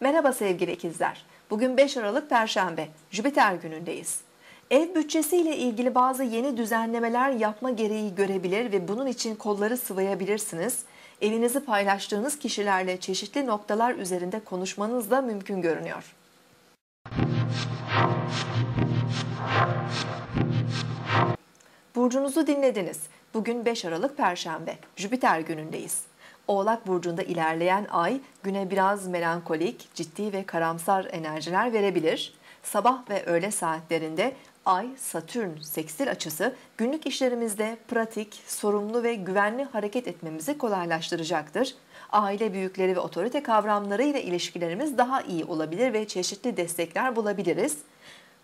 Merhaba sevgili ikizler. Bugün 5 Aralık Perşembe, Jüpiter günündeyiz. Ev bütçesiyle ilgili bazı yeni düzenlemeler yapma gereği görebilir ve bunun için kolları sıvayabilirsiniz. Evinizi paylaştığınız kişilerle çeşitli noktalar üzerinde konuşmanız da mümkün görünüyor. Burcunuzu dinlediniz. Bugün 5 Aralık Perşembe, Jüpiter günündeyiz. Oğlak burcunda ilerleyen ay güne biraz melankolik, ciddi ve karamsar enerjiler verebilir. Sabah ve öğle saatlerinde Ay, Satürn, Seksil açısı günlük işlerimizde pratik, sorumlu ve güvenli hareket etmemizi kolaylaştıracaktır. Aile büyükleri ve otorite kavramları ile ilişkilerimiz daha iyi olabilir ve çeşitli destekler bulabiliriz.